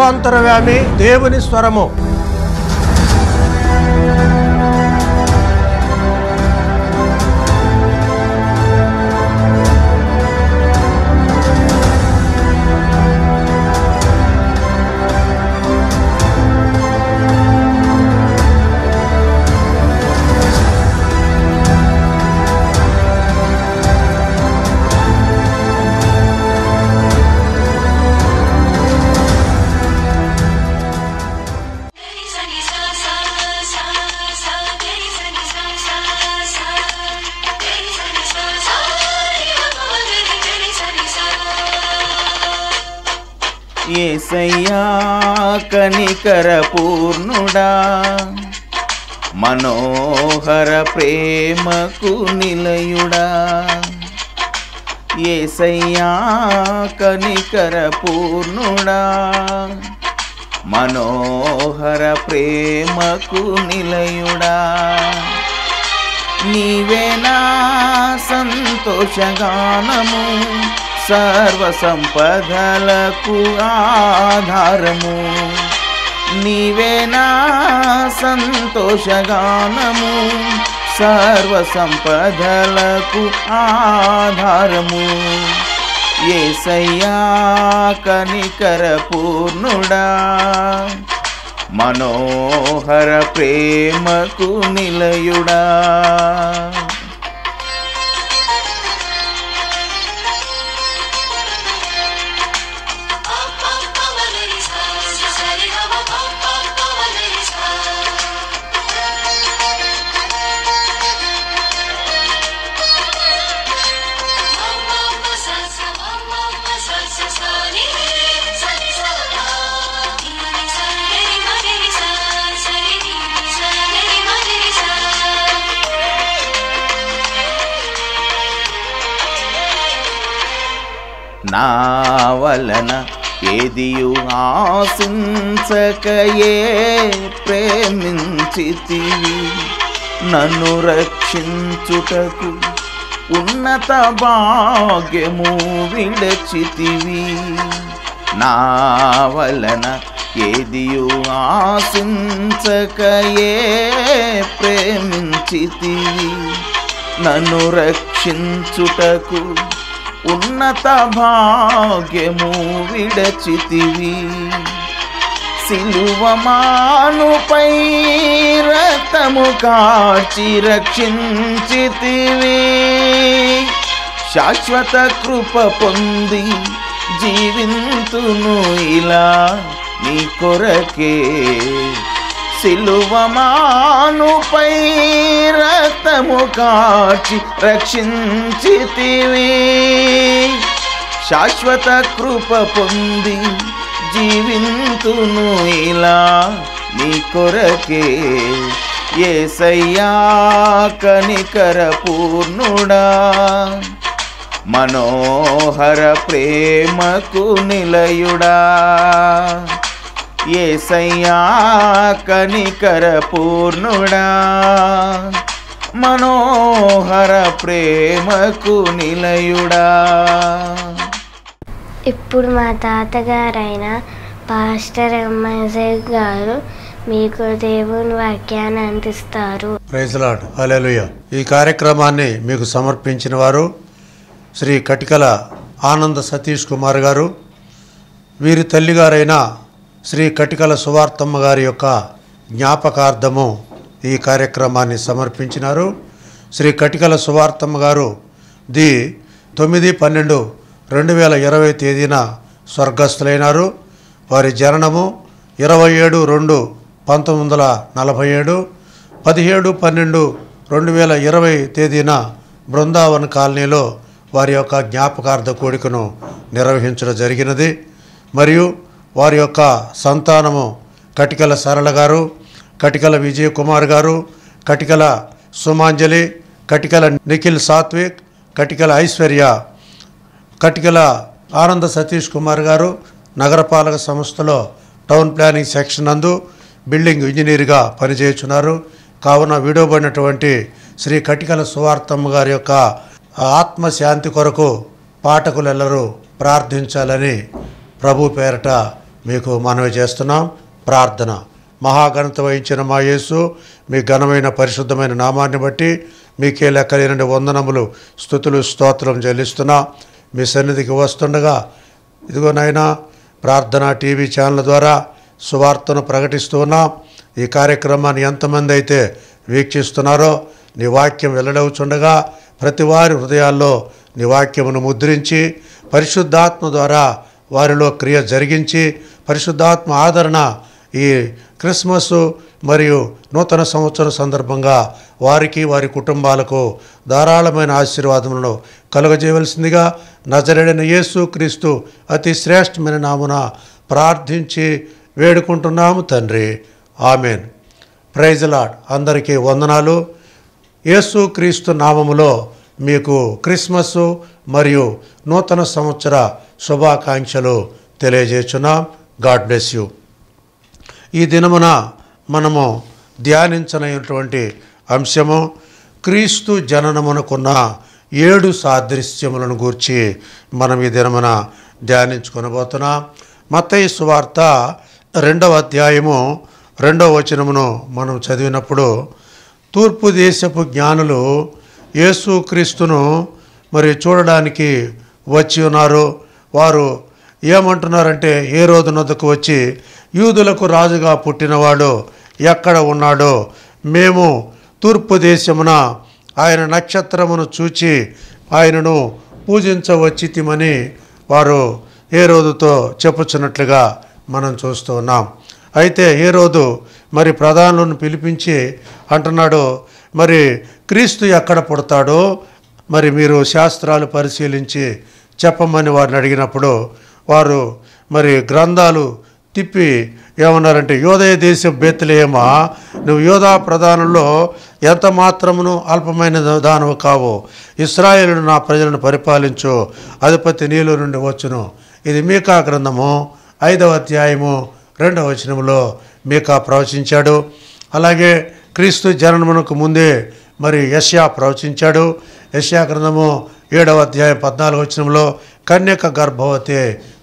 భావాంతరవ్యామి దేవుని స్వరము శేఖర పూర్ణుడా మనోహర ప్రేమకు నిలయుడా ఏసయ్యా కనికర పూర్ణుడా మనోహర ప్రేమకు నిలయుడా నీవేనా సంతోషగానము సర్వ ఆధారము నీవేనా సంతోషగానము సర్వ సంపదలకు ఆధారము ఏ సయ్యా కనికర పూర్ణుడా మనోహర ప్రేమకు నిలయుడా వలన ఏదియు ఆశించకయే ప్రేమించితివి నన్ను రక్షించుటకు ఉన్నత భాగ్యము విడచితివి నా వలన ఏదియు ఆశించకయే ప్రేమించితివి నన్ను రక్షించుటకు ఉన్నత భాగ్యము విడచితివి సిలువమానుపై రతము కాచి రక్షించితివి శాశ్వత కృప పొంది జీవింతును ఇలా నీ కొరకే సిలువమానుపై రక్తము కాచి రక్షించితివి శాశ్వత కృప పొంది జీవింతును ఇలా నీ కొరకే ఏసయ్యా కనికర పూర్ణుడా మనోహర ప్రేమకు నిలయుడా ఏసయ్యా కనికర పూర్ణుడా మనోహర ప్రేమకు నిలయుడా ఇప్పుడు మా తాతగారైన పాస్టర్ ఎంఎస్ఐ గారు మీకు దేవుని వాక్యాన్ని అందిస్తారు ఈ కార్యక్రమాన్ని మీకు సమర్పించిన వారు శ్రీ కటికల ఆనంద సతీష్ కుమార్ గారు వీరి తల్లిగారైన శ్రీ కటికల సువార్తమ్మ గారి యొక్క జ్ఞాపకార్థము ఈ కార్యక్రమాన్ని సమర్పించినారు శ్రీ కటికల సువార్తమ్మ గారు ది తొమ్మిది పన్నెండు రెండు వేల ఇరవై తేదీన స్వర్గస్థులైనారు వారి జననము ఇరవై ఏడు రెండు పంతొమ్మిది వందల నలభై ఏడు పదిహేడు పన్నెండు రెండు వేల ఇరవై తేదీన బృందావన్ కాలనీలో వారి యొక్క జ్ఞాపకార్థ కోడికను నిర్వహించడం జరిగినది మరియు వారి యొక్క సంతానము కటికల సరళ గారు కటికల విజయ్ కుమార్ గారు కటికల సుమాంజలి కటికల నిఖిల్ సాత్విక్ కటికల ఐశ్వర్య కటికల ఆనంద సతీష్ కుమార్ గారు నగరపాలక సంస్థలో టౌన్ ప్లానింగ్ సెక్షన్ నందు బిల్డింగ్ ఇంజనీర్గా పనిచేస్తున్నారు కావున విడవబడినటువంటి శ్రీ కటికల సువార్తమ్మ గారి యొక్క ఆత్మశాంతి కొరకు పాఠకులెల్లరూ ప్రార్థించాలని ప్రభు పేరట మీకు మనవి చేస్తున్నాం ప్రార్థన మహాఘనత వహించిన మా యేసు మీ ఘనమైన పరిశుద్ధమైన నామాన్ని బట్టి మీకే లెక్కలేనండి వందనములు స్థుతులు స్తోత్రం చెల్లిస్తున్నా మీ సన్నిధికి వస్తుండగా ఇదిగోనైనా ప్రార్థన టీవీ ఛానల్ ద్వారా సువార్తను ప్రకటిస్తూ ఈ కార్యక్రమాన్ని ఎంతమంది అయితే వీక్షిస్తున్నారో నీ వాక్యం వెల్లడవుచుండగా ప్రతి వారి హృదయాల్లో నీ వాక్యమును ముద్రించి పరిశుద్ధాత్మ ద్వారా వారిలో క్రియ జరిగించి పరిశుద్ధాత్మ ఆదరణ ఈ క్రిస్మస్ మరియు నూతన సంవత్సరం సందర్భంగా వారికి వారి కుటుంబాలకు ధారాళమైన ఆశీర్వాదములను కలుగజేయవలసిందిగా నజరేడైన యేసు క్రీస్తు అతి శ్రేష్టమైన నామున ప్రార్థించి వేడుకుంటున్నాము తండ్రి ఆమెన్ ప్రైజ్ లాడ్ అందరికీ వందనాలు యేసు క్రీస్తు నామములో మీకు క్రిస్మస్ మరియు నూతన సంవత్సర శుభాకాంక్షలు తెలియజేస్తున్నాం గాడ్ బ్లెస్ యూ ఈ దినమున మనము ధ్యానించనటువంటి అంశము క్రీస్తు జననమునకున్న ఏడు సాదృశ్యములను గూర్చి మనం ఈ దినమున ధ్యానించుకొనబోతున్నాం మతయ సువార్త రెండవ అధ్యాయము రెండవ వచనమును మనం చదివినప్పుడు తూర్పు దేశపు జ్ఞానులు క్రీస్తును మరి చూడడానికి వచ్చి ఉన్నారు వారు ఏమంటున్నారంటే ఏ రోజునొద్దకు వచ్చి యూదులకు రాజుగా పుట్టినవాడు ఎక్కడ ఉన్నాడో మేము తూర్పు దేశమున ఆయన నక్షత్రమును చూచి ఆయనను పూజించవచ్చితిమని వారు ఏ రోజుతో చెప్పుచున్నట్లుగా మనం చూస్తూ ఉన్నాం అయితే ఏ రోజు మరి ప్రధానులను పిలిపించి అంటున్నాడు మరి క్రీస్తు ఎక్కడ పుడతాడో మరి మీరు శాస్త్రాలు పరిశీలించి చెప్పమని వారిని అడిగినప్పుడు వారు మరి గ్రంథాలు తిప్పి ఏమన్నారంటే యోదయ దేశం బెత్తలేమా నువ్వు యోధా ప్రధానంలో ఎంత మాత్రమును అల్పమైన దానవు కావు ఇస్రాయేలును నా ప్రజలను పరిపాలించు అధిపతి నీళ్ళు నుండి వచ్చును ఇది మీకా గ్రంథము ఐదవ అధ్యాయము రెండవ వచనంలో మీకా ప్రవచించాడు అలాగే క్రీస్తు జనమునకు ముందే మరి యష్యా ప్రవచించాడు యష్యా గ్రంథము ఏడవ అధ్యాయం పద్నాలుగు వచనంలో కన్యక గర్భవతి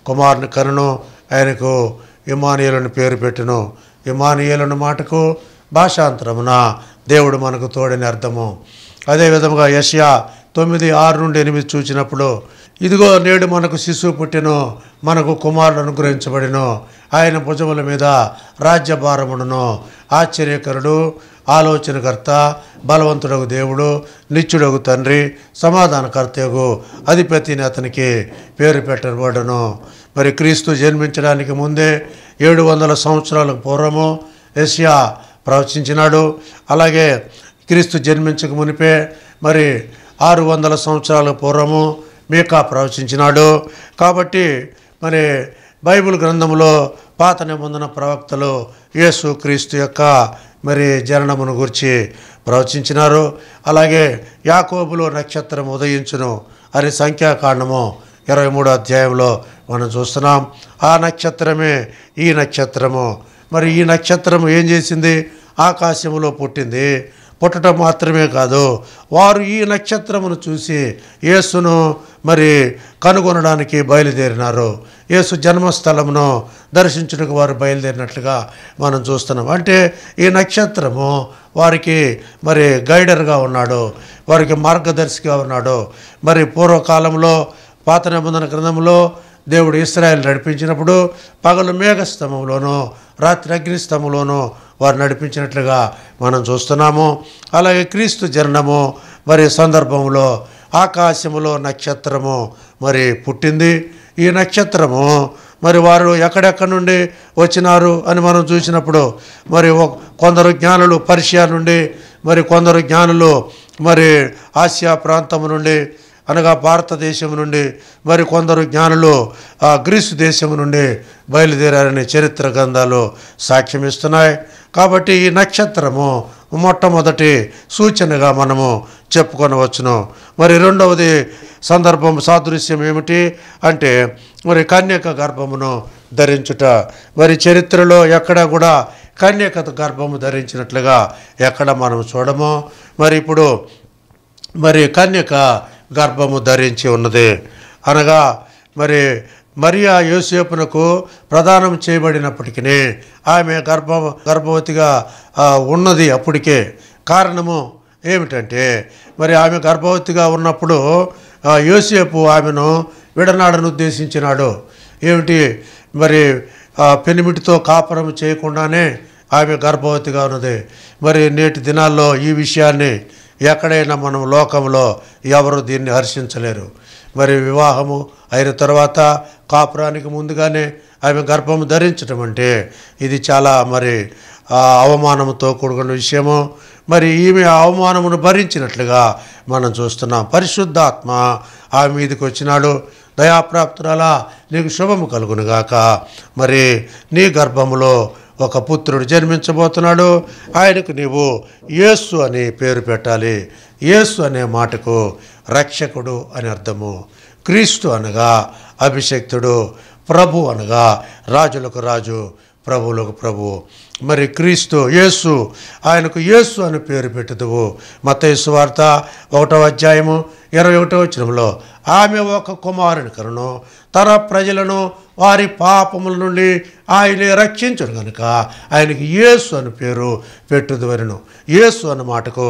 కుమారుని కరును ఆయనకు ఇమానియలను పేరు పెట్టును ఇమానియలను మాటకు భాషాంతరమున దేవుడు మనకు తోడని అర్థము అదే విధముగా యష్యా తొమ్మిది ఆరు నుండి ఎనిమిది చూసినప్పుడు ఇదిగో నేడు మనకు శిశువు పుట్టిను మనకు కుమారుడు అనుగ్రహించబడిను ఆయన భుజముల మీద రాజ్యభారముడును ఆశ్చర్యకరుడు ఆలోచనకర్త బలవంతుడగు దేవుడు నిత్యుడగు తండ్రి సమాధానకర్తయగు అధిపతిని అతనికి పేరు పెట్టబడను మరి క్రీస్తు జన్మించడానికి ముందే ఏడు వందల సంవత్సరాలకు పూర్వము ఏషియా ప్రవచించినాడు అలాగే క్రీస్తు జన్మించక మునిపే మరి ఆరు వందల సంవత్సరాల పూర్వము మీకా ప్రవచించినాడు కాబట్టి మరి బైబిల్ గ్రంథంలో పాత నిబంధన ప్రవక్తలు యేసు క్రీస్తు యొక్క మరి జననమును గురించి ప్రవచించినారు అలాగే యాకోబులో నక్షత్రం ఉదయించును అని సంఖ్యాకాండము ఇరవై మూడో అధ్యాయంలో మనం చూస్తున్నాం ఆ నక్షత్రమే ఈ నక్షత్రము మరి ఈ నక్షత్రం ఏం చేసింది ఆకాశములో పుట్టింది పుట్టడం మాత్రమే కాదు వారు ఈ నక్షత్రమును చూసి యేసును మరి కనుగొనడానికి బయలుదేరినారు యేసు జన్మస్థలమును దర్శించుటకు వారు బయలుదేరినట్లుగా మనం చూస్తున్నాం అంటే ఈ నక్షత్రము వారికి మరి గైడర్గా ఉన్నాడు వారికి మార్గదర్శిగా ఉన్నాడు మరి పూర్వకాలంలో పాత నిబంధన గ్రంథంలో దేవుడు ఇస్రాయల్ నడిపించినప్పుడు పగలు మేఘస్తంభంలోనో రాత్రి అగ్నిస్తంభంలోనో వారు నడిపించినట్లుగా మనం చూస్తున్నాము అలాగే క్రీస్తు జననము మరి సందర్భంలో ఆకాశములో నక్షత్రము మరి పుట్టింది ఈ నక్షత్రము మరి వారు ఎక్కడెక్కడి నుండి వచ్చినారు అని మనం చూసినప్పుడు మరి కొందరు జ్ఞానులు పర్షియా నుండి మరి కొందరు జ్ఞానులు మరి ఆసియా ప్రాంతం నుండి అనగా భారతదేశం నుండి మరి కొందరు జ్ఞానులు ఆ గ్రీసు దేశం నుండి బయలుదేరారని చరిత్ర గ్రంథాలు సాక్ష్యమిస్తున్నాయి కాబట్టి ఈ నక్షత్రము మొట్టమొదటి సూచనగా మనము చెప్పుకొనవచ్చును మరి రెండవది సందర్భం సాదృశ్యం ఏమిటి అంటే మరి కన్యక గర్భమును ధరించుట మరి చరిత్రలో ఎక్కడ కూడా కన్యక గర్భము ధరించినట్లుగా ఎక్కడ మనం చూడము మరి ఇప్పుడు మరి కన్యక గర్భము ధరించి ఉన్నది అనగా మరి మరియా యోసేపునకు ప్రదానం చేయబడినప్పటికీ ఆమె గర్భ గర్భవతిగా ఉన్నది అప్పటికే కారణము ఏమిటంటే మరి ఆమె గర్భవతిగా ఉన్నప్పుడు యోసేపు ఆమెను విడనాడను ఉద్దేశించినాడు ఏమిటి మరి పెనిమిటితో కాపురం చేయకుండానే ఆమె గర్భవతిగా ఉన్నది మరి నేటి దినాల్లో ఈ విషయాన్ని ఎక్కడైనా మనం లోకంలో ఎవరు దీన్ని హర్షించలేరు మరి వివాహము అయిన తర్వాత కాపురానికి ముందుగానే ఆమె గర్భము ధరించడం అంటే ఇది చాలా మరి అవమానంతో కూడుకున్న విషయము మరి ఈమె అవమానమును భరించినట్లుగా మనం చూస్తున్నాం పరిశుద్ధాత్మ ఆమె మీదకి వచ్చినాడు దయాప్రాప్తురాలా నీకు శుభము కలుగునుగాక మరి నీ గర్భములో ఒక పుత్రుడు జన్మించబోతున్నాడు ఆయనకు నీవు యేసు అని పేరు పెట్టాలి యేసు అనే మాటకు రక్షకుడు అని అర్థము క్రీస్తు అనగా అభిషక్తుడు ప్రభు అనగా రాజులకు రాజు ప్రభువులకు ప్రభువు మరి క్రీస్తు యేసు ఆయనకు యేసు అని పేరు పెట్టుదువు యేసు వార్త ఒకటో అధ్యాయము ఇరవై ఒకటో వచ్చినంలో ఆమె ఒక కుమారుని కనును తన ప్రజలను వారి పాపముల నుండి ఆయనే రక్షించను కనుక ఆయనకి యేసు అని పేరు పెట్టుదువరను యేసు అన్న మాటకు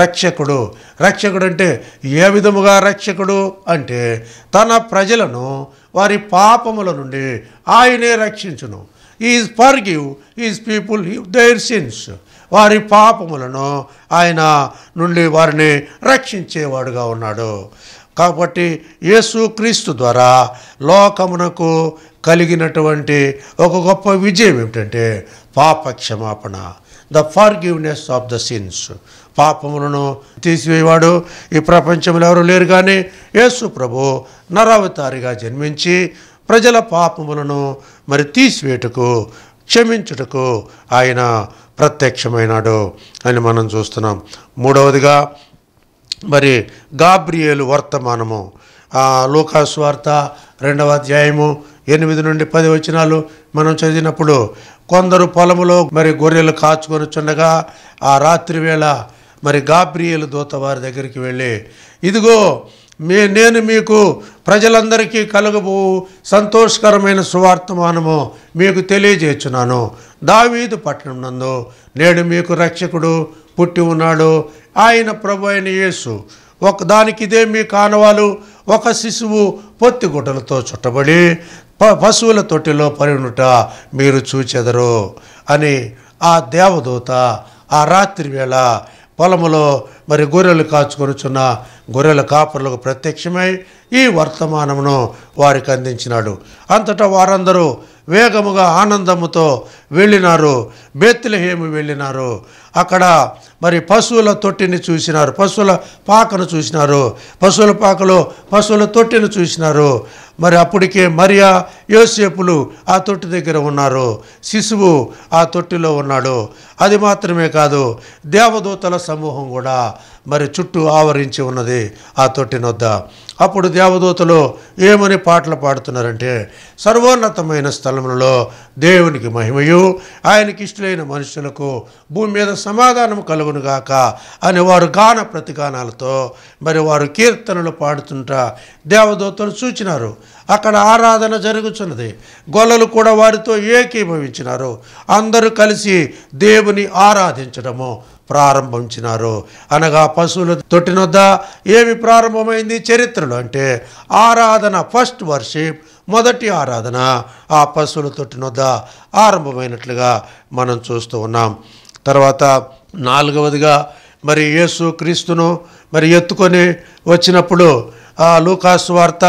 రక్షకుడు రక్షకుడు అంటే ఏ విధముగా రక్షకుడు అంటే తన ప్రజలను వారి పాపముల నుండి ఆయనే రక్షించును is give is people their sins వారి పాపములను ఆయన నుండి వారిని రక్షించేవాడుగా ఉన్నాడు కాబట్టి యేసు క్రీస్తు ద్వారా లోకమునకు కలిగినటువంటి ఒక గొప్ప విజయం ఏమిటంటే పాప క్షమాపణ the forgiveness of the sins పాపములను తీసివేవాడు ఈ ప్రపంచంలో ఎవరు లేరు కానీ యేసు ప్రభు నరావతారిగా జన్మించి ప్రజల పాపములను మరి తీసివేటకు క్షమించుటకు ఆయన ప్రత్యక్షమైనాడు అని మనం చూస్తున్నాం మూడవదిగా మరి గాబ్రియేలు వర్తమానము లోకాసు వార్త రెండవ అధ్యాయము ఎనిమిది నుండి పది వచనాలు మనం చదివినప్పుడు కొందరు పొలములో మరి గొర్రెలు కాచుకొని చుండగా ఆ రాత్రి వేళ మరి గాబ్రియేలు దూత వారి దగ్గరికి వెళ్ళి ఇదిగో మే నేను మీకు ప్రజలందరికీ కలుగబో సంతోషకరమైన సువార్తమానము మీకు తెలియజేస్తున్నాను దావీదు పట్టణం నందు నేను మీకు రక్షకుడు పుట్టి ఉన్నాడు ఆయన ప్రభు అయిన యేసు ఒక దానికి ఇదే మీ కానవాలు ఒక శిశువు పొత్తి గుడ్డలతో చుట్టబడి ప పశువుల తొట్టిలో పడినుట మీరు చూచెదరు అని ఆ దేవదూత ఆ రాత్రి వేళ పొలములో మరి గొర్రెలు కాచుకొనుచున్న గొర్రెల కాపరులకు ప్రత్యక్షమై ఈ వర్తమానమును వారికి అందించినాడు అంతటా వారందరూ వేగముగా ఆనందముతో వెళ్ళినారు బెత్తిలహేమి వెళ్ళినారు అక్కడ మరి పశువుల తొట్టిని చూసినారు పశువుల పాకను చూసినారు పశువుల పాకలో పశువుల తొట్టిని చూసినారు మరి అప్పటికే మరియా యోసేపులు ఆ తొట్టి దగ్గర ఉన్నారు శిశువు ఆ తొట్టిలో ఉన్నాడు అది మాత్రమే కాదు దేవదూతల సమూహం కూడా మరి చుట్టూ ఆవరించి ఉన్నది ఆ తొట్టినొద్ద అప్పుడు దేవదూతలు ఏమని పాటలు పాడుతున్నారంటే సర్వోన్నతమైన స్థలంలో దేవునికి మహిమయు ఆయనకి ఇష్టలైన మనుషులకు భూమి మీద సమాధానం కలుగునుగాక అని వారు గాన ప్రతిగానాలతో మరి వారు కీర్తనలు పాడుతుంటా దేవదూతలు సూచినారు అక్కడ ఆరాధన జరుగుతున్నది గొల్లలు కూడా వారితో ఏకీభవించినారు అందరూ కలిసి దేవుని ఆరాధించడము ప్రారంభించినారు అనగా పశువుల తొట్టినొద్ద ఏమి ప్రారంభమైంది చరిత్రలో అంటే ఆరాధన ఫస్ట్ వర్షిప్ మొదటి ఆరాధన ఆ పశువుల తొట్టినొద్ద ఆరంభమైనట్లుగా మనం చూస్తూ ఉన్నాం తర్వాత నాలుగవదిగా మరి యేసు క్రీస్తును మరి ఎత్తుకొని వచ్చినప్పుడు లూకాసు వార్త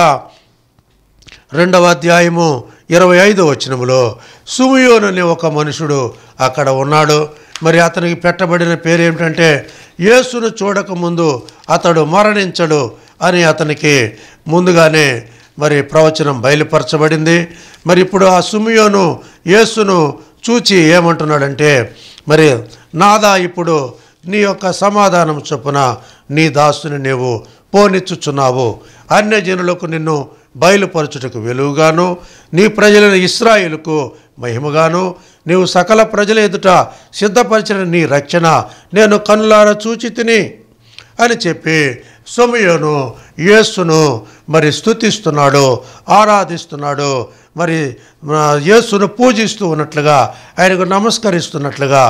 రెండవ అధ్యాయము ఇరవై ఐదో వచనములో సుమయోనని ఒక మనుషుడు అక్కడ ఉన్నాడు మరి అతనికి పెట్టబడిన పేరు ఏమిటంటే యేసును చూడకముందు అతడు మరణించడు అని అతనికి ముందుగానే మరి ప్రవచనం బయలుపరచబడింది మరి ఇప్పుడు ఆ సుమియోను యేసును చూచి ఏమంటున్నాడంటే మరి నాదా ఇప్పుడు నీ యొక్క సమాధానం చొప్పున నీ దాసుని నీవు పోనిచ్చుచున్నావు అన్యజనులకు నిన్ను బయలుపరచుటకు వెలువుగాను నీ ప్రజలైన ఇస్రాయిలకు మహిమగాను నీవు సకల ప్రజల ఎదుట సిద్ధపరిచిన నీ రక్షణ నేను కనులార చూచి తిని అని చెప్పి సొమయోను యేసును మరి స్థుతిస్తున్నాడు ఆరాధిస్తున్నాడు మరి యేసును పూజిస్తూ ఉన్నట్లుగా ఆయనకు నమస్కరిస్తున్నట్లుగా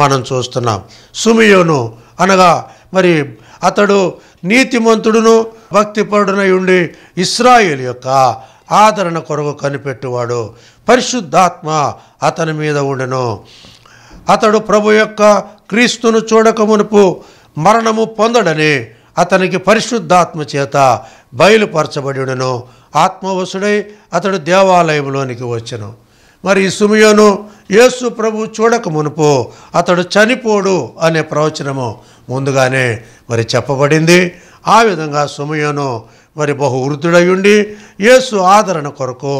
మనం చూస్తున్నాం సుమియోను అనగా మరి అతడు నీతిమంతుడును భక్తిపరుడునై ఉండి ఇస్రాయేల్ యొక్క ఆదరణ కొరకు కనిపెట్టువాడు పరిశుద్ధాత్మ అతని మీద ఉండెను అతడు ప్రభు యొక్క క్రీస్తును చూడక మునుపు మరణము పొందడని అతనికి పరిశుద్ధాత్మ చేత బయలుపరచబడిను ఆత్మవసుడై అతడు దేవాలయంలోనికి వచ్చెను మరి సుమయోను యేసు ప్రభు చూడక మునుపు అతడు చనిపోడు అనే ప్రవచనము ముందుగానే మరి చెప్పబడింది ఆ విధంగా సుమయోను మరి వృద్ధుడయుండి యేసు ఆదరణ కొరకు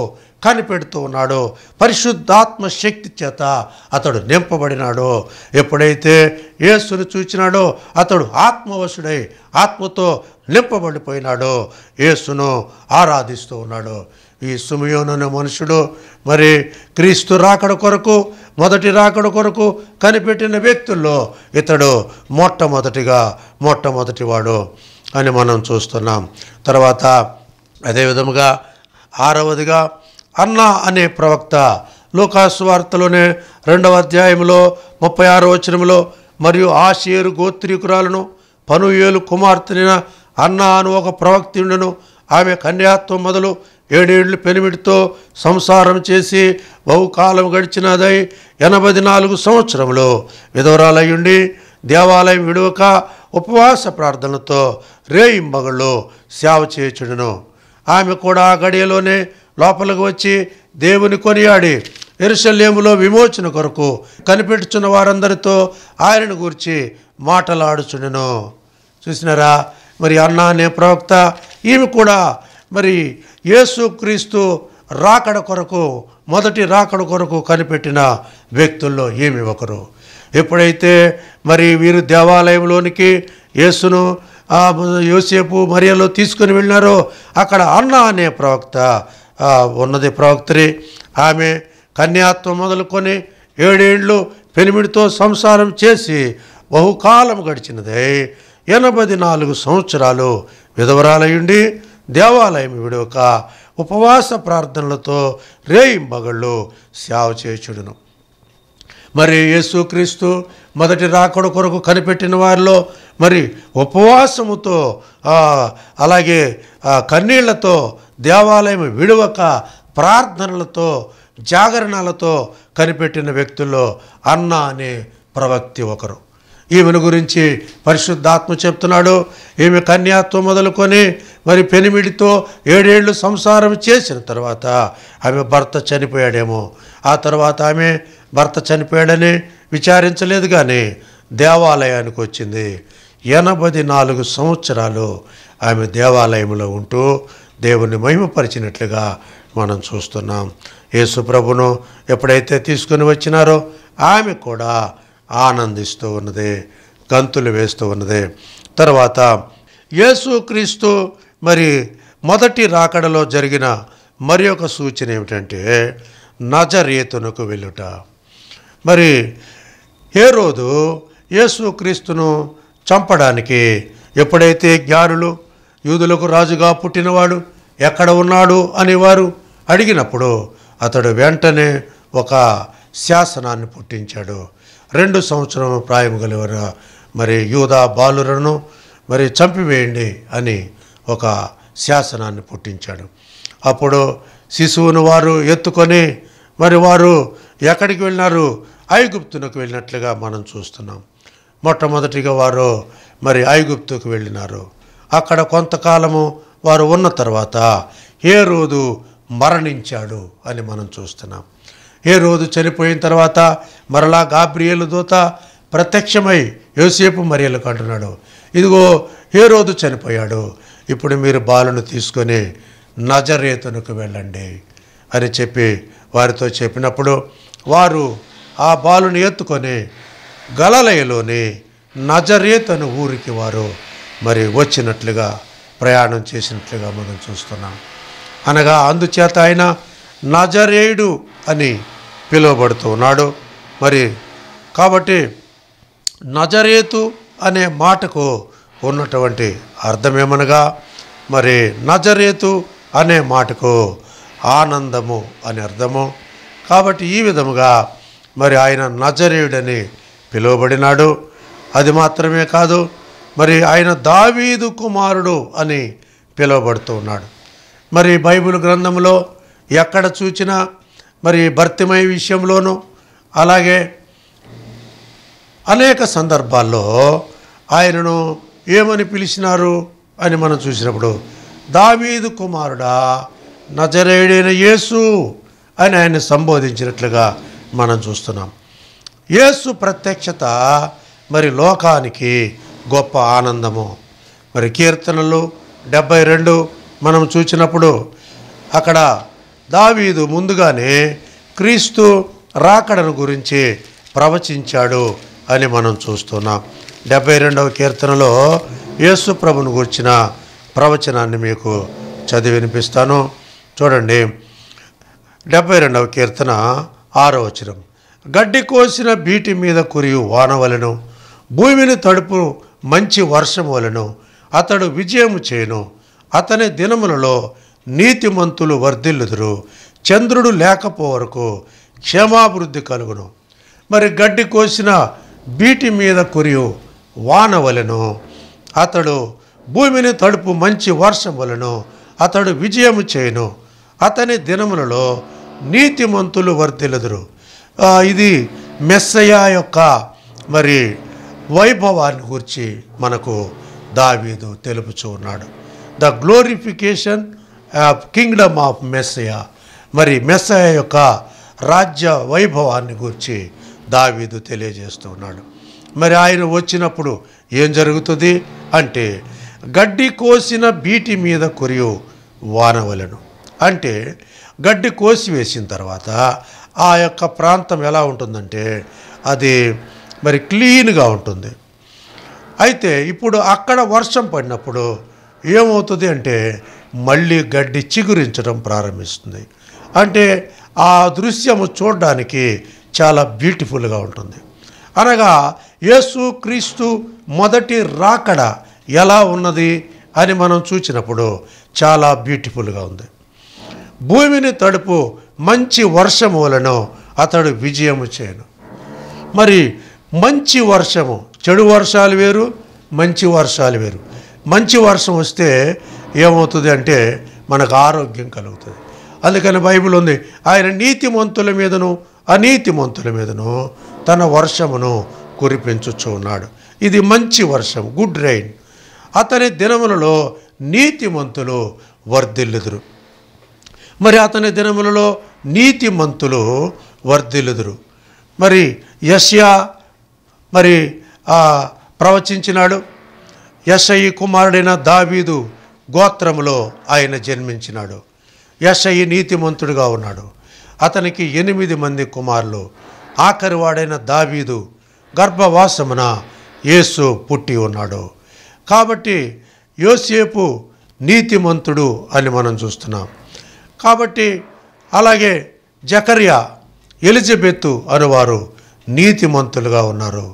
కనిపెడుతూ ఉన్నాడు పరిశుద్ధాత్మ శక్తి చేత అతడు నింపబడినాడు ఎప్పుడైతే యేసును చూచినాడో అతడు ఆత్మవశుడై ఆత్మతో నింపబడిపోయినాడో యేసును ఆరాధిస్తూ ఉన్నాడు ఈ సుమయోనన్న మనుషుడు మరి క్రీస్తు రాకడ కొరకు మొదటి రాకడ కొరకు కనిపెట్టిన వ్యక్తుల్లో ఇతడు మొట్టమొదటిగా మొట్టమొదటివాడు అని మనం చూస్తున్నాం తర్వాత అదే విధముగా ఆరవదిగా అన్న అనే ప్రవక్త లోకాసు వార్తలోనే రెండవ అధ్యాయంలో ముప్పై ఆరో వచనంలో మరియు ఆషేరు గోత్రీకురాలను పనుయేలు కుమార్తెన అన్న అని ఒక ప్రవక్తిండును ఆమె కన్యాత్వం మొదలు ఏడేళ్ళు పెనిమిటితో సంసారం చేసి బహుకాలం గడిచినదై ఎనభై నాలుగు సంవత్సరంలో విధవరాలయ్యుండి దేవాలయం విడవక ఉపవాస ప్రార్థనతో ఇంబగళ్ళు సేవ చేయుచుడును ఆమె కూడా ఆ గడియలోనే లోపలికి వచ్చి దేవుని కొనియాడి ఎరుశల్యములో విమోచన కొరకు కనిపెట్టుచున్న వారందరితో ఆయనను గురించి మాటలాడుచుడును చూసినారా మరి అన్న అనే ప్రవక్త ఈమె కూడా మరి యేసుక్రీస్తు రాకడ కొరకు మొదటి రాకడ కొరకు కనిపెట్టిన వ్యక్తుల్లో ఏమి ఒకరు ఎప్పుడైతే మరి వీరు దేవాలయంలోనికి యేసును యోసేపు మరియలో తీసుకుని వెళ్ళినారో అక్కడ అన్న అనే ప్రవక్త ఉన్నది ప్రవక్త్రి ఆమె కన్యాత్వం మొదలుకొని ఏడేళ్ళు పెనిమిడితో సంసారం చేసి బహుకాలం గడిచినదై ఎనభై నాలుగు సంవత్సరాలు విధవరాలయ్యుండి దేవాలయం విడవక ఉపవాస ప్రార్థనలతో రేయింబగళ్ళు సేవ చేయుచుడును మరి యేసుక్రీస్తు మొదటి రాకడ కొరకు కనిపెట్టిన వారిలో మరి ఉపవాసముతో అలాగే కన్నీళ్లతో దేవాలయం విడవక ప్రార్థనలతో జాగరణలతో కనిపెట్టిన వ్యక్తుల్లో అన్న అనే ప్రవక్తి ఒకరు ఈమెను గురించి పరిశుద్ధాత్మ చెప్తున్నాడు ఈమె కన్యాత్వం మొదలుకొని మరి పెనిమిడితో ఏడేళ్లు సంసారం చేసిన తర్వాత ఆమె భర్త చనిపోయాడేమో ఆ తర్వాత ఆమె భర్త చనిపోయాడని విచారించలేదు కానీ దేవాలయానికి వచ్చింది ఎనభై నాలుగు సంవత్సరాలు ఆమె దేవాలయంలో ఉంటూ దేవుని మహిమపరిచినట్లుగా మనం చూస్తున్నాం యేసుప్రభును ఎప్పుడైతే తీసుకుని వచ్చినారో ఆమె కూడా ఆనందిస్తూ ఉన్నది గంతులు వేస్తూ ఉన్నది తర్వాత యేసుక్రీస్తు మరి మొదటి రాకడలో జరిగిన మరి ఒక సూచన ఏమిటంటే నజరేతునకు వెళ్ళుట మరి ఏ రోజు యేసుక్రీస్తును చంపడానికి ఎప్పుడైతే జ్ఞానులు యూదులకు రాజుగా పుట్టినవాడు ఎక్కడ ఉన్నాడు అని వారు అడిగినప్పుడు అతడు వెంటనే ఒక శాసనాన్ని పుట్టించాడు రెండు సంవత్సరం ప్రాయం కలిగిన మరి యూదా బాలురను మరి చంపివేయండి అని ఒక శాసనాన్ని పుట్టించాడు అప్పుడు శిశువును వారు ఎత్తుకొని మరి వారు ఎక్కడికి వెళ్ళినారు ఐగుప్తునకు వెళ్ళినట్లుగా మనం చూస్తున్నాం మొట్టమొదటిగా వారు మరి ఐగుప్తుకు వెళ్ళినారు అక్కడ కొంతకాలము వారు ఉన్న తర్వాత ఏ రోజు మరణించాడు అని మనం చూస్తున్నాం ఏ రోజు చనిపోయిన తర్వాత మరలా గాబ్రియలు దూత ప్రత్యక్షమై యోసేపు మరియలకు అంటున్నాడు ఇదిగో ఏ రోజు చనిపోయాడు ఇప్పుడు మీరు బాలను తీసుకొని నజరేతునకు వెళ్ళండి అని చెప్పి వారితో చెప్పినప్పుడు వారు ఆ బాలుని ఎత్తుకొని గలలయలోని నజరేత్ ఊరికి వారు మరి వచ్చినట్లుగా ప్రయాణం చేసినట్లుగా మనం చూస్తున్నాం అనగా అందుచేత ఆయన నజరేయుడు అని పిలువబడుతూ ఉన్నాడు మరి కాబట్టి నజరేతు అనే మాటకు ఉన్నటువంటి అర్థమేమనగా మరి నజరేతు అనే మాటకు ఆనందము అని అర్థము కాబట్టి ఈ విధముగా మరి ఆయన నజరేయుడని పిలువబడినాడు అది మాత్రమే కాదు మరి ఆయన దావీదు కుమారుడు అని పిలువబడుతూ ఉన్నాడు మరి బైబిల్ గ్రంథంలో ఎక్కడ చూచినా మరి భర్తిమయ విషయంలోనూ అలాగే అనేక సందర్భాల్లో ఆయనను ఏమని పిలిచినారు అని మనం చూసినప్పుడు దావీదు కుమారుడా నజరేయుడైన యేసు అని ఆయన సంబోధించినట్లుగా మనం చూస్తున్నాం యేసు ప్రత్యక్షత మరి లోకానికి గొప్ప ఆనందము మరి కీర్తనలు డెబ్బై రెండు మనం చూసినప్పుడు అక్కడ దావీదు ముందుగానే క్రీస్తు రాకడను గురించి ప్రవచించాడు అని మనం చూస్తున్నాం డెబ్బై రెండవ కీర్తనలో యేసు ప్రభును గురించిన ప్రవచనాన్ని మీకు చదివి వినిపిస్తాను చూడండి డెబ్బై రెండవ కీర్తన ఆరవచనం గడ్డి కోసిన బీటి మీద కురియు వాన భూమిని తడుపు మంచి వర్షం అతడు విజయము చేయను అతని దినములలో నీతిమంతులు వర్ధిల్లుదురు చంద్రుడు లేకపో వరకు క్షేమాభివృద్ధి కలుగును మరి గడ్డి కోసిన బీటి మీద కురియు వాన అతడు భూమిని తడుపు మంచి వర్షం అతడు విజయము చేయను అతని దినములలో నీతిమంతులు వర్తిలెదురు ఇది మెస్సయ యొక్క మరి వైభవాన్ని గురించి మనకు దావీదు తెలుపుచు ఉన్నాడు the glorification of kingdom of Messiah మరి మెస్సయ యొక్క రాజ్య వైభవాన్ని గురించి దావీదు తెలియజేస్తూ ఉన్నాడు మరి ఆయన వచ్చినప్పుడు ఏం జరుగుతుంది అంటే గడ్డి కోసిన బీటి మీద కురియు వానవలను అంటే గడ్డి కోసి వేసిన తర్వాత ఆ యొక్క ప్రాంతం ఎలా ఉంటుందంటే అది మరి క్లీన్గా ఉంటుంది అయితే ఇప్పుడు అక్కడ వర్షం పడినప్పుడు ఏమవుతుంది అంటే మళ్ళీ గడ్డి చిగురించడం ప్రారంభిస్తుంది అంటే ఆ దృశ్యము చూడడానికి చాలా బ్యూటిఫుల్గా ఉంటుంది అనగా యేసు క్రీస్తు మొదటి రాకడ ఎలా ఉన్నది అని మనం చూసినప్పుడు చాలా బ్యూటిఫుల్గా ఉంది భూమిని తడుపు మంచి వర్షములను అతడు విజయము చేయను మరి మంచి వర్షము చెడు వర్షాలు వేరు మంచి వర్షాలు వేరు మంచి వర్షం వస్తే ఏమవుతుంది అంటే మనకు ఆరోగ్యం కలుగుతుంది అందుకని బైబిల్ ఉంది ఆయన నీతి మంతుల మీదను మంతుల మీదను తన వర్షమును కురిపించుచున్నాడు ఇది మంచి వర్షం గుడ్ రైన్ అతని దినములలో నీతి మంతులు వర్ధిల్లుదురు మరి అతని దినములలో నీతి మంతులు వర్ధిల్లుదురు మరి యస్యా మరి ప్రవచించినాడు ఎస్ఐ కుమారుడైన దావీదు గోత్రములో ఆయన జన్మించినాడు నీతి మంతుడుగా ఉన్నాడు అతనికి ఎనిమిది మంది కుమారులు ఆఖరివాడైన దావీదు గర్భవాసమున యేసు పుట్టి ఉన్నాడు కాబట్టి యోసేపు నీతిమంతుడు అని మనం చూస్తున్నాం కాబట్టి అలాగే జకర్యా ఎలిజబెత్తు అనువారు నీతిమంతులుగా ఉన్నారు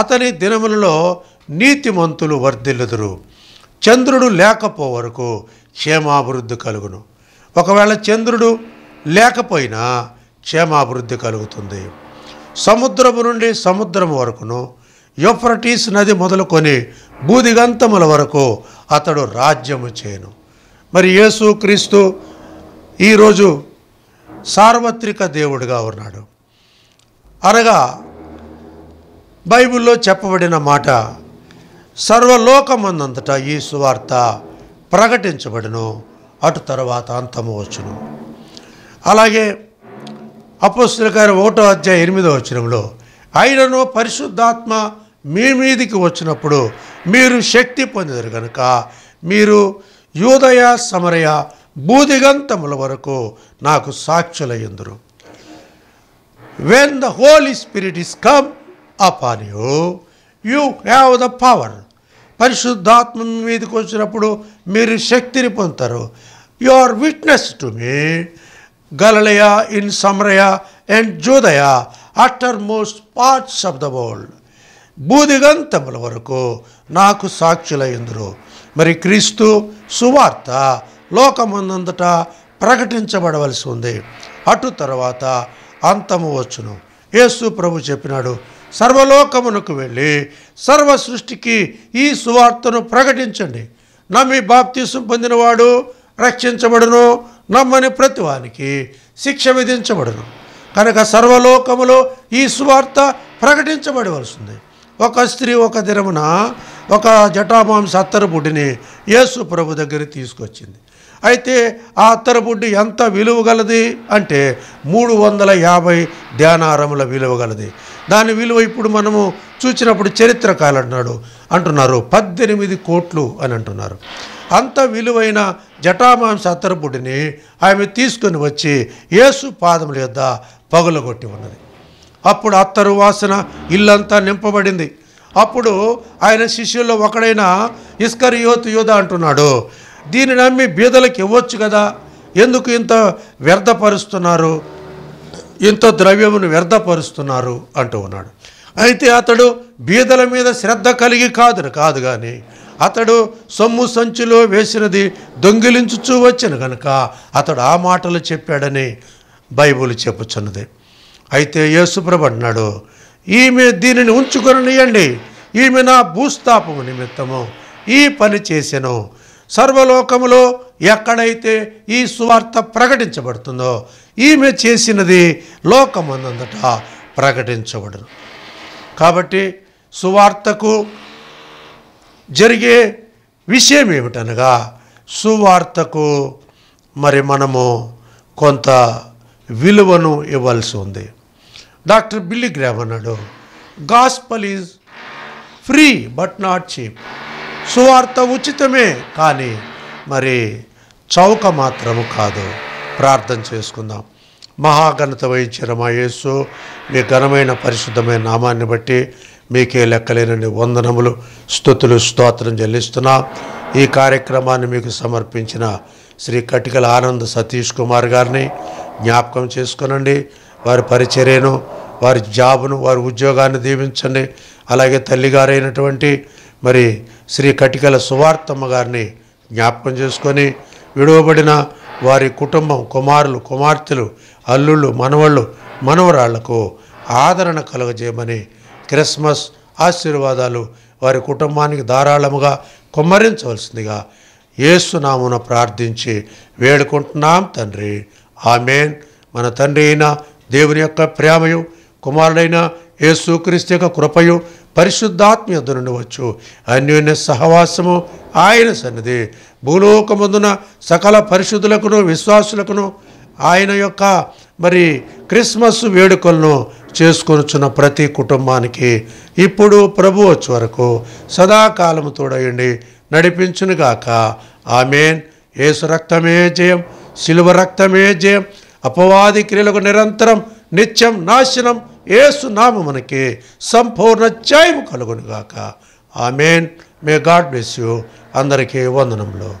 అతని దినములలో నీతిమంతులు వర్ధిల్లుదురు చంద్రుడు లేకపో వరకు క్షేమాభివృద్ధి కలుగును ఒకవేళ చంద్రుడు లేకపోయినా క్షేమాభివృద్ధి కలుగుతుంది సముద్రము నుండి సముద్రం వరకును యోఫ్రటీస్ నది మొదలుకొని బూదిగంతముల వరకు అతడు రాజ్యము చేయను మరి యేసు క్రీస్తు ఈరోజు సార్వత్రిక దేవుడుగా ఉన్నాడు అనగా బైబిల్లో చెప్పబడిన మాట సర్వలోకమందంతటా ఈ సువార్త ప్రకటించబడును అటు తర్వాత అంతము వచ్చును అలాగే అపోస్తుల గారి ఒకటో అధ్యాయ ఎనిమిదో వచ్చినంలో ఆయనను పరిశుద్ధాత్మ మీ మీదికి వచ్చినప్పుడు మీరు శక్తి పొందారు కనుక మీరు యూదయ సమరయ బూదిగంతముల వరకు నాకు సాక్షులయ్యందురు when the holy spirit is come upon you you have the power పరిశుద్ధాత్మ మీదకి వచ్చినప్పుడు మీరు శక్తిని పొందుతారు you are witness to me Galilee in Samaria and Judea uttermost parts of the world బూదిగంతముల వరకు నాకు సాక్షులయ్యందురు మరి క్రీస్తు సువార్త లోకమందంతటా ప్రకటించబడవలసి ఉంది అటు తర్వాత అంతము వచ్చును యేసు ప్రభు చెప్పినాడు సర్వలోకమునకు వెళ్ళి సర్వ సృష్టికి ఈ సువార్తను ప్రకటించండి నమ్మి బాప్తీసం పొందినవాడు రక్షించబడును నమ్మని ప్రతివానికి శిక్ష విధించబడును కనుక సర్వలోకములో ఈ సువార్త ప్రకటించబడవలసింది ఒక స్త్రీ ఒక దినమున ఒక జటామాంస పుడిని యేసు ప్రభు దగ్గర తీసుకొచ్చింది అయితే ఆ అత్తరపుడ్డి ఎంత విలువ గలది అంటే మూడు వందల యాభై ధ్యానారముల విలువ గలది దాని విలువ ఇప్పుడు మనము చూసినప్పుడు చరిత్ర కాలంటున్నాడు అంటున్నారు పద్దెనిమిది కోట్లు అని అంటున్నారు అంత విలువైన జటామాంస అత్తరబుడ్డిని ఆమె తీసుకొని వచ్చి యేసు పాదముల యొద్ద పగులగొట్టి ఉన్నది అప్పుడు అత్తరు వాసన ఇల్లంతా నింపబడింది అప్పుడు ఆయన శిష్యుల్లో ఒకడైన ఇస్కర్ యోత్ యోధ అంటున్నాడు దీన్ని నమ్మి బీదలకు ఇవ్వచ్చు కదా ఎందుకు ఇంత వ్యర్థపరుస్తున్నారు ఇంత ద్రవ్యమును వ్యర్థపరుస్తున్నారు అంటూ ఉన్నాడు అయితే అతడు బీదల మీద శ్రద్ధ కలిగి కాదు కాదు కానీ అతడు సొమ్ము సంచిలో వేసినది దొంగిలించుచూ వచ్చిన కనుక అతడు ఆ మాటలు చెప్పాడని బైబుల్ చెప్పుచున్నది అయితే యేసుప్రభు ఈమె దీనిని ఉంచుకొనియండి ఈమె నా భూస్థాపము నిమిత్తము ఈ పని చేసాను సర్వలోకములో ఎక్కడైతే ఈ సువార్త ప్రకటించబడుతుందో ఈమె చేసినది లోకమందంతట ప్రకటించబడను కాబట్టి సువార్తకు జరిగే విషయం ఏమిటనగా సువార్తకు మరి మనము కొంత విలువను ఇవ్వాల్సి ఉంది డాక్టర్ బిల్లి గ్రామ్ అన్నాడు gospel is free but not cheap సువార్త ఉచితమే కానీ మరి చౌక మాత్రము కాదు ప్రార్థన చేసుకుందాం మహాఘనత వహించిన మా యేసు మీ ఘనమైన పరిశుద్ధమైన నామాన్ని బట్టి మీకే లెక్కలేనని వందనములు స్థుతులు స్తోత్రం చెల్లిస్తున్నా ఈ కార్యక్రమాన్ని మీకు సమర్పించిన శ్రీ కటికల ఆనంద్ సతీష్ కుమార్ గారిని జ్ఞాపకం చేసుకునండి వారి పరిచర్యను వారి జాబును వారి ఉద్యోగాన్ని దీవించండి అలాగే తల్లిగారైనటువంటి మరి శ్రీ కటికల సువార్తమ్మ గారిని జ్ఞాపకం చేసుకొని విడవబడిన వారి కుటుంబం కుమారులు కుమార్తెలు అల్లుళ్ళు మనవళ్ళు మనవరాళ్లకు ఆదరణ కలుగజేయమని క్రిస్మస్ ఆశీర్వాదాలు వారి కుటుంబానికి ధారాళముగా కుమ్మరించవలసిందిగా ఏసునామున ప్రార్థించి వేడుకుంటున్నాం తండ్రి ఆమెన్ మన తండ్రి అయిన దేవుని యొక్క ప్రేమయు కుమారుడైన యేసుక్రీస్తు యొక్క కృపయు పరిశుద్ధాత్మ నుండి వచ్చు అన్యోన్య సహవాసము ఆయన సన్నిధి భూలోకమందున సకల పరిశుద్ధులకును విశ్వాసులకును ఆయన యొక్క మరి క్రిస్మస్ వేడుకలను చేసుకొనుచున్న ప్రతి కుటుంబానికి ఇప్పుడు ప్రభు వచ్చే వరకు సదాకాలము తోడయండి నడిపించునుగాక ఆమెన్ ఏసు రక్తమే జయం శిలువ రక్తమే జయం అపవాది క్రియలకు నిరంతరం నిత్యం నాశనం ఏసు నామ మనకి సంపూర్ణ జయము కలుగునుగాక amen may God bless you అందరికీ వందనంలో